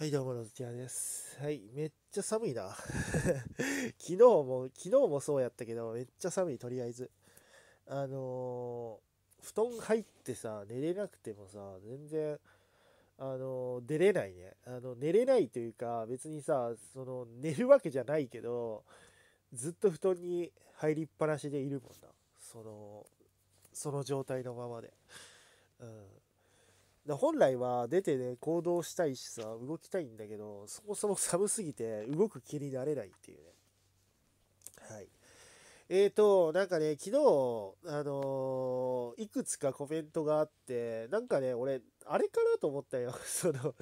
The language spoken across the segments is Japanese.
はい、どうも、ロズティアです。はい、めっちゃ寒いな。昨日も、昨日もそうやったけど、めっちゃ寒い、とりあえず。あのー、布団入ってさ、寝れなくてもさ、全然、あのー、出れないね。あの、寝れないというか、別にさ、その、寝るわけじゃないけど、ずっと布団に入りっぱなしでいるもんな。その、その状態のままで。うん。で本来は出てね、行動したいしさ、動きたいんだけど、そもそも寒すぎて動く気になれないっていうね。はい。えーと、なんかね、昨日、あのー、いくつかコメントがあって、なんかね、俺、あれかなと思ったよ。その、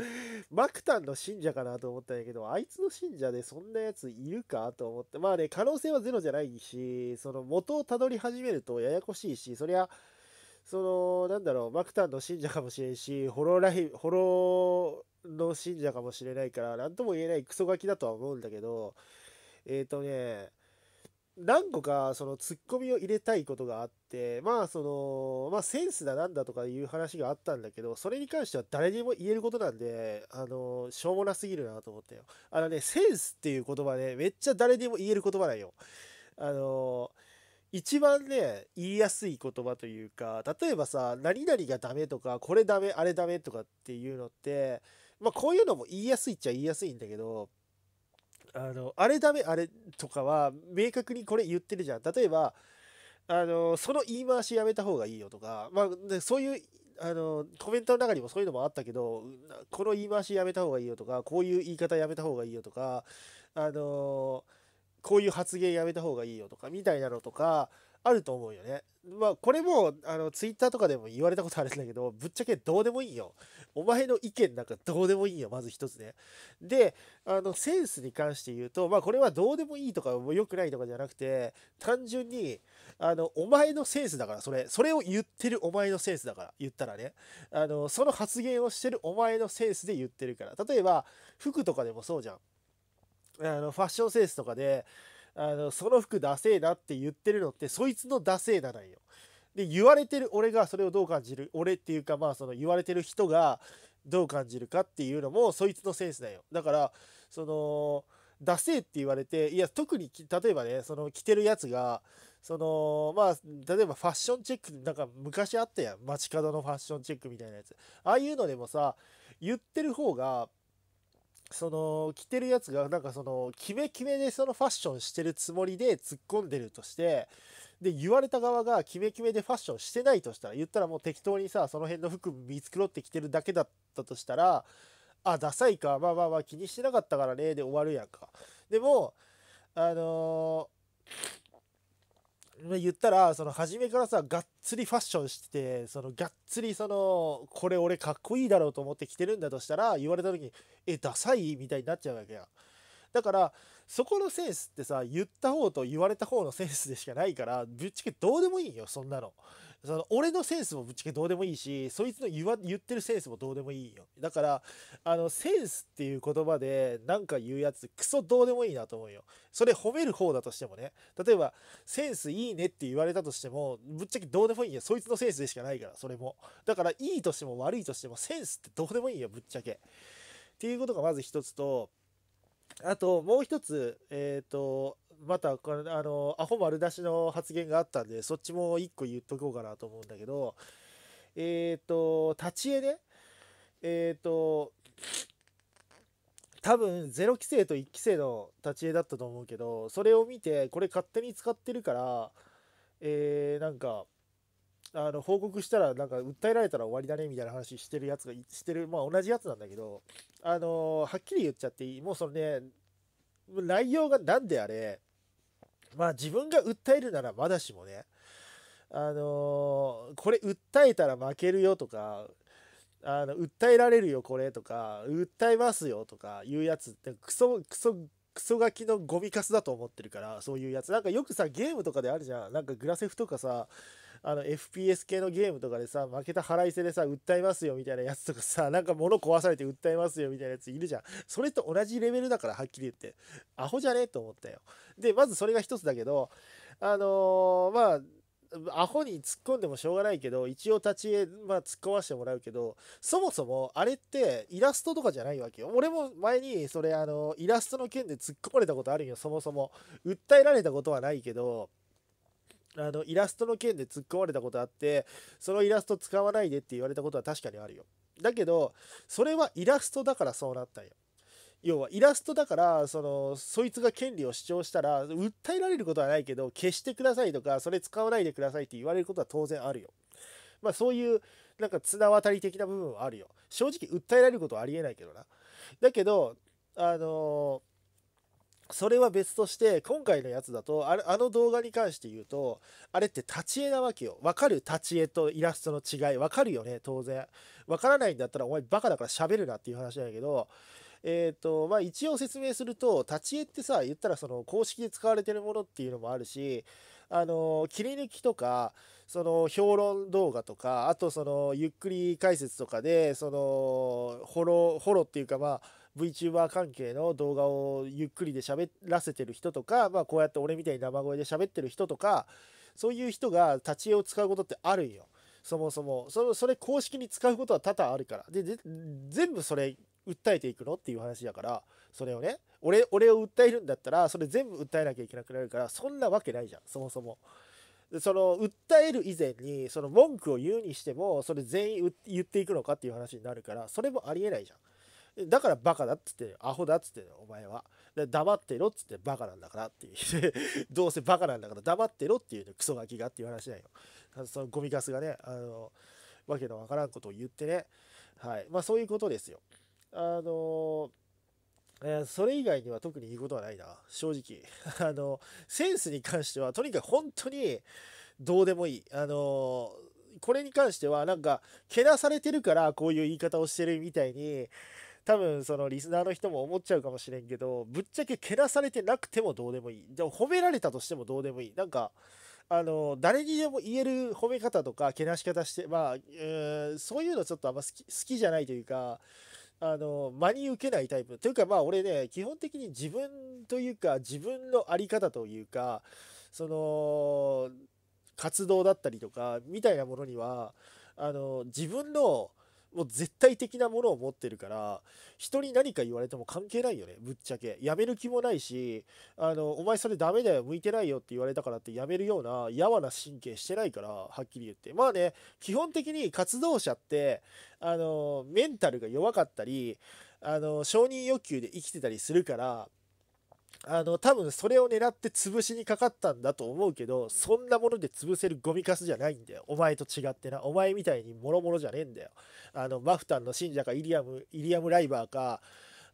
マクタンの信者かなと思ったんやけど、あいつの信者でそんなやついるかと思って、まあね、可能性はゼロじゃないし、その、元をたどり始めるとややこしいし、そりゃ、その、なんだろう、マクタンの信者かもしれんし、ホロライ、ホロの信者かもしれないから、なんとも言えないクソガキだとは思うんだけど、えっ、ー、とね、何個かそのツッコミを入れたいことがあって、まあその、まあセンスだなんだとかいう話があったんだけど、それに関しては誰にも言えることなんで、あの、しょうもなすぎるなと思ったよ。あのね、センスっていう言葉ね、めっちゃ誰にも言える言葉だよ。あのー一番ね言いやすい言葉というか例えばさ「何々がダメ」とか「これダメあれダメ」とかっていうのってまあこういうのも言いやすいっちゃ言いやすいんだけどあのあれダメあれとかは明確にこれ言ってるじゃん例えばあのその言い回しやめた方がいいよとか、まあ、そういうあのコメントの中にもそういうのもあったけどこの言い回しやめた方がいいよとかこういう言い方やめた方がいいよとかあのーこういう発言やめた方がいいよとかみたいなのとかあると思うよね。まあこれもあのツイッターとかでも言われたことあるんだけどぶっちゃけどうでもいいよ。お前の意見なんかどうでもいいよまず一つね。であのセンスに関して言うとまあこれはどうでもいいとかも良くないとかじゃなくて単純にあのお前のセンスだからそれそれを言ってるお前のセンスだから言ったらねあのその発言をしてるお前のセンスで言ってるから例えば服とかでもそうじゃん。あのファッションセンスとかであのその服ダセえなって言ってるのってそいつのダセえななんよ。で言われてる俺がそれをどう感じる俺っていうかまあその言われてる人がどう感じるかっていうのもそいつのセンスだよ。だからそのダセえって言われていや特に例えばねその着てるやつがそのまあ例えばファッションチェックなんか昔あったやん街角のファッションチェックみたいなやつああいうのでもさ言ってる方がその着てるやつがなんかそのキメキメでそのファッションしてるつもりで突っ込んでるとしてで言われた側がキメキメでファッションしてないとしたら言ったらもう適当にさその辺の服見繕って着てるだけだったとしたらあダサいかまあまあまあ気にしてなかったからねで終わるやんかでもあのー言ったらその初めからさがっつりファッションしててそのがっつりそのこれ俺かっこいいだろうと思って着てるんだとしたら言われた時にえダサいみたいになっちゃうわけやだからそこのセンスってさ言った方と言われた方のセンスでしかないからぶっちゃけどうでもいいよそんなのその俺のセンスもぶっちゃけどうでもいいしそいつの言わ言ってるセンスもどうでもいいよだからあのセンスっていう言葉で何か言うやつクソどうでもいいなと思うよそれ褒める方だとしてもね例えばセンスいいねって言われたとしてもぶっちゃけどうでもいいよそいつのセンスでしかないからそれもだからいいとしても悪いとしてもセンスってどうでもいいよぶっちゃけっていうことがまず一つとあともう一つ、えっ、ー、と、またこれ、あの、アホ丸出しの発言があったんで、そっちも一個言っとこうかなと思うんだけど、えっ、ー、と、立ち絵ね、えっ、ー、と、多分0期生と1期生の立ち絵だったと思うけど、それを見て、これ勝手に使ってるから、えー、なんか、あの報告したらなんか訴えられたら終わりだねみたいな話してるやつがしてるまあ同じやつなんだけどあのはっきり言っちゃっていいもうそのね内容が何であれまあ自分が訴えるならまだしもねあのこれ訴えたら負けるよとかあの訴えられるよこれとか訴えますよとかいうやつってクソクソクソガキのゴミカスだと思ってるからそういうやつなんかよくさゲームとかであるじゃんなんかグラセフとかさあの FPS 系のゲームとかでさ負けた腹いせでさ訴えますよみたいなやつとかさ なんか物壊されて訴えますよみたいなやついるじゃんそれと同じレベルだからはっきり言ってアホじゃねえと思ったよでまずそれが一つだけどあのー、まあアホに突っ込んでもしょうがないけど一応立ち絵、まあ、突っ込ませてもらうけどそもそもあれってイラストとかじゃないわけよ俺も前にそれあのイラストの件で突っ込まれたことあるよそもそも訴えられたことはないけどあのイラストの件で突っ込まれたことあってそのイラスト使わないでって言われたことは確かにあるよだけどそれはイラストだからそうなったんよ要はイラストだからそのそいつが権利を主張したら訴えられることはないけど消してくださいとかそれ使わないでくださいって言われることは当然あるよまあそういうなんか綱渡り的な部分はあるよ正直訴えられることはありえないけどなだけどあのーそれは別として、今回のやつだと、あれあの動画に関して言うと、あれって立ち絵なわけよ。わかる立ち絵とイラストの違い。わかるよね、当然。わからないんだったら、お前バカだから喋るなっていう話なんやけど、えっ、ー、と、まあ一応説明すると、立ち絵ってさ、言ったらその公式で使われてるものっていうのもあるし、あの、切り抜きとか、その評論動画とか、あとそのゆっくり解説とかで、その、ホロ、ホロっていうかまあ、VTuber 関係の動画をゆっくりで喋らせてる人とか、まあ、こうやって俺みたいに生声で喋ってる人とかそういう人が立ち絵を使うことってあるんよそもそもそそれ公式に使うことは多々あるからでで全部それ訴えていくのっていう話だからそれをね俺俺を訴えるんだったらそれ全部訴えなきゃいけなくなるからそんなわけないじゃんそもそも。その訴える以前にその文句を言うにしてもそれ全員言っていくのかっていう話になるからそれもありえないじゃん。だからバカだっつってアホだっつってお前は黙ってろっつってバカなんだからっていう どうせバカなんだから黙ってろっていうね、クソガキがっていう話だよそのゴミガスがねあのわけのわからんことを言ってねはいまあそういうことですよあのえー、それ以外には特にいいことはないな正直 あのセンスに関してはとにかく本当にどうでもいいあのこれに関してはなんかけなされてるからこういう言い方をしてるみたいに多分そのリスナーの人も思っちゃうかもしれんけどぶっちゃけけなされてなくてもどうでもいいでも褒められたとしてもどうでもいいなんかあの誰にでも言える褒め方とかけなし方してまあ、えー、そういうのちょっとあんま好き好きじゃないというかあの真に受けないタイプというかまあ俺ね基本的に自分というか自分の在り方というかその活動だったりとかみたいなものにはあの自分のもう絶対的なものを持ってるから人に何か言われても関係ないよねぶっちゃけやめる気もないしあのお前それダメだよ向いてないよって言われたからってやめるようなやわな神経してないからはっきり言ってまあね基本的に活動者ってあのメンタルが弱かったりあの承認欲求で生きてたりするからあの多分それを狙って潰しにかかったんだと思うけどそんなもので潰せるゴミかすじゃないんだよお前と違ってなお前みたいにもろもろじゃねえんだよあのマフタンの信者かイリアムイリアムライバーか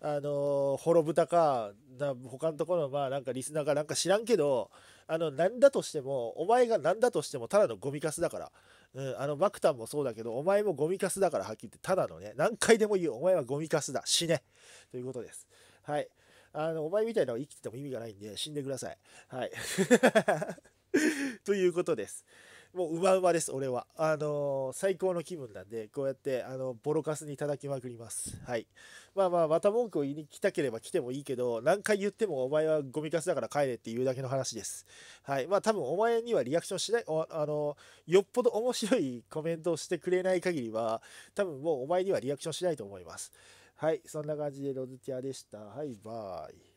あの滅ぶたかな他のところのまあなんかリスナーかなんか知らんけどあの何だとしてもお前が何だとしてもただのゴミかすだからうん、あの、マクタンもそうだけど、お前もゴミかすだからはっきり言って、ただのね、何回でも言う、お前はゴミかすだ、死ね。ということです。はい。あの、お前みたいなのは生きてても意味がないんで、死んでください。はい。ということです。もう、うまうまです、俺は。あのー、最高の気分なんで、こうやって、あの、ボロカスに叩きまくります。はい。まあまあ、また文句を言いに来たければ来てもいいけど、何回言ってもお前はゴミカスだから帰れっていうだけの話です。はい。まあ多分、お前にはリアクションしない、あのよっぽど面白いコメントをしてくれない限りは、多分もうお前にはリアクションしないと思います。はい、そんな感じでロズティアでした。はい、バイ。